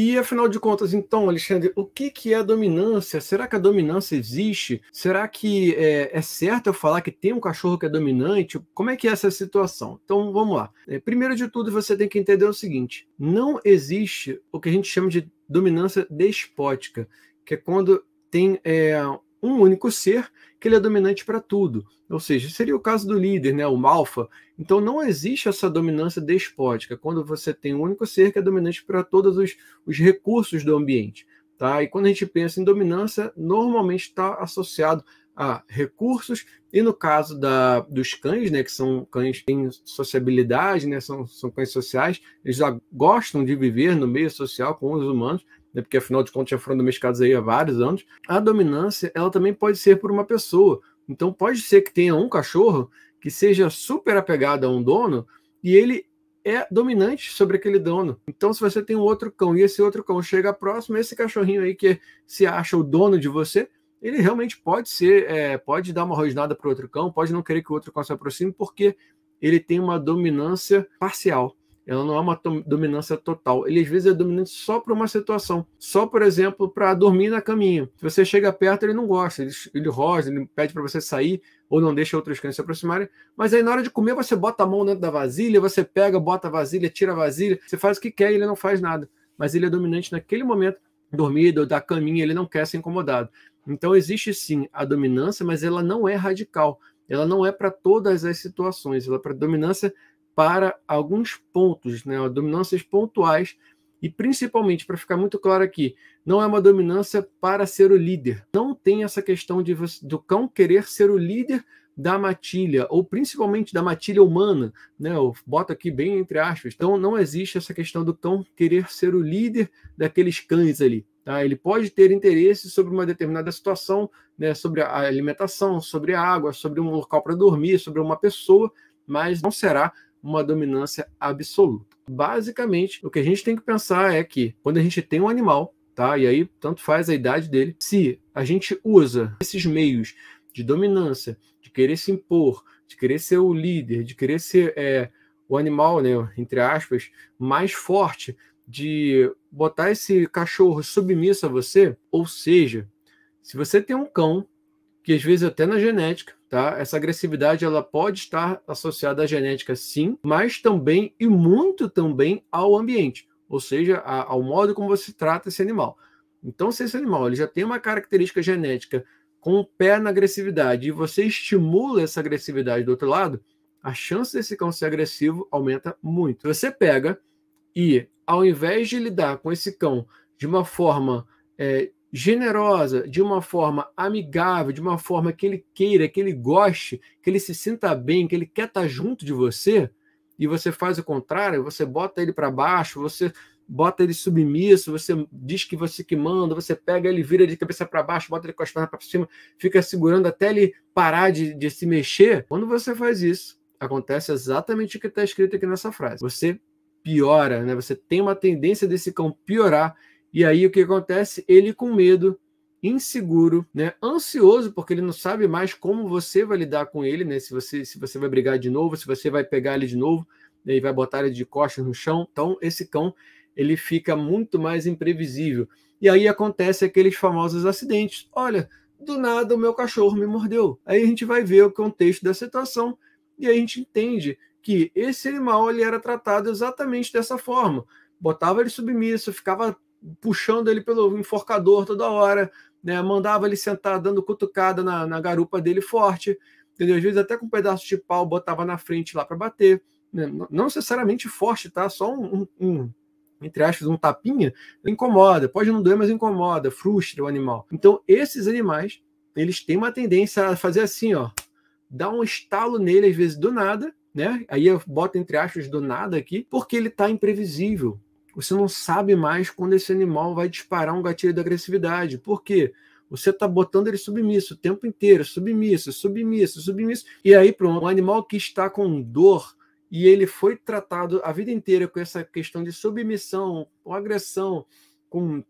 E afinal de contas, então, Alexandre, o que, que é dominância? Será que a dominância existe? Será que é, é, certo eu falar que tem um cachorro que é dominante? Como é que é essa situação? Então vamos lá. É, primeiro de tudo, você tem que entender o seguinte: não existe o que a gente chama de dominância despótica, que é quando tem é, um único ser que ele é dominante para tudo. Ou seja, seria o caso do líder, né, o Malfa. Então não existe essa dominância despótica quando você tem um único ser que é dominante para todos os, os recursos do ambiente. Tá? E quando a gente pensa em dominância, normalmente está associado a recursos, e no caso da, dos cães, né, que são cães que têm sociabilidade, né, são, são cães sociais, eles já gostam de viver no meio social com os humanos, né, porque afinal de contas já foram domesticados aí há vários anos, a dominância ela também pode ser por uma pessoa. Então pode ser que tenha um cachorro que seja super apegado a um dono e ele é dominante sobre aquele dono. Então, se você tem um outro cão e esse outro cão chega próximo, esse cachorrinho aí que se acha o dono de você, ele realmente pode ser, é, pode dar uma rosnada para o outro cão, pode não querer que o outro cão se aproxime, porque ele tem uma dominância parcial. Ela não é uma dominância total. Ele às vezes é dominante só para uma situação. Só, por exemplo, para dormir na caminha. Se você chega perto, ele não gosta. Ele, ele ele pede para você sair ou não deixa outros cães se aproximarem. Mas aí na hora de comer, você bota a mão dentro da vasilha, você pega, bota a vasilha, tira a vasilha, você faz o que quer e ele não faz nada. Mas ele é dominante naquele momento, dormido, da caminha, ele não quer ser incomodado. Então existe sim a dominância, mas ela não é radical. Ela não é para todas as situações. Ela é para dominância para alguns pontos, né, dominâncias pontuais, e principalmente, para ficar muito claro aqui, não é uma dominância para ser o líder. Não tem essa questão de você, do cão querer ser o líder da matilha, ou principalmente da matilha humana, né? Eu boto aqui bem entre aspas. Então não existe essa questão do cão querer ser o líder daqueles cães ali. Tá? Ele pode ter interesse sobre uma determinada situação, né? sobre a alimentação, sobre a água, sobre um local para dormir, sobre uma pessoa, mas não será uma dominância absoluta. Basicamente, o que a gente tem que pensar é que quando a gente tem um animal, tá? E aí tanto faz a idade dele. Se a gente usa esses meios de dominância, de querer se impor, de querer ser o líder, de querer ser é, o animal, né, entre aspas, mais forte, de botar esse cachorro submisso a você, ou seja, se você tem um cão, que às vezes até na genética Tá? Essa agressividade ela pode estar associada à genética, sim, mas também e muito também ao ambiente, ou seja, a, ao modo como você trata esse animal. Então, se esse animal ele já tem uma característica genética com o pé na agressividade e você estimula essa agressividade do outro lado, a chance desse cão ser agressivo aumenta muito. Você pega e, ao invés de lidar com esse cão de uma forma é, generosa, de uma forma amigável, de uma forma que ele queira, que ele goste, que ele se sinta bem, que ele quer estar tá junto de você, e você faz o contrário, você bota ele para baixo, você bota ele submisso, você diz que você que manda, você pega ele, vira de cabeça para baixo, bota ele com as pernas para cima, fica segurando até ele parar de, de se mexer. Quando você faz isso, acontece exatamente o que está escrito aqui nessa frase. Você piora, né? Você tem uma tendência desse cão piorar e aí o que acontece? Ele com medo, inseguro, né? Ansioso porque ele não sabe mais como você vai lidar com ele, né? Se você se você vai brigar de novo, se você vai pegar ele de novo, né? e vai botar ele de costas no chão. Então esse cão ele fica muito mais imprevisível. E aí acontece aqueles famosos acidentes. Olha, do nada o meu cachorro me mordeu. Aí a gente vai ver o contexto da situação e a gente entende que esse animal ele era tratado exatamente dessa forma. Botava ele submisso, ficava puxando ele pelo enforcador toda hora, né? mandava ele sentar dando cutucada na, na garupa dele forte, entendeu? Às vezes até com um pedaço de pau botava na frente lá para bater, né? não necessariamente forte, tá? Só um, um, um entre aspas, um tapinha, incomoda, pode não doer, mas incomoda, frustra o animal. Então, esses animais, eles têm uma tendência a fazer assim, ó, dar um estalo nele às vezes do nada, né? Aí eu boto entre aspas do nada aqui, porque ele tá imprevisível, você não sabe mais quando esse animal vai disparar um gatilho de agressividade. Por quê? Você está botando ele submisso o tempo inteiro, submisso, submisso, submisso. E aí, para um animal que está com dor e ele foi tratado a vida inteira com essa questão de submissão, com agressão, com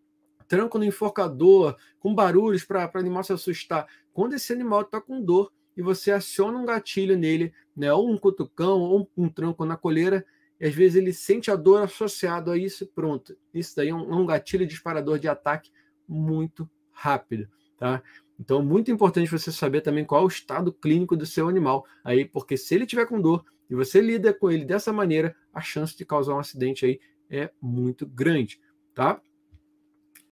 tranco no enforcador, com barulhos para o animal se assustar. Quando esse animal está com dor e você aciona um gatilho nele, né, ou um cutucão, ou um, um tranco na coleira, e às vezes ele sente a dor associada a isso e pronto. Isso daí é um, é um gatilho disparador de ataque muito rápido, tá? Então, muito importante você saber também qual é o estado clínico do seu animal aí, porque se ele tiver com dor e você lida com ele dessa maneira, a chance de causar um acidente aí é muito grande, tá?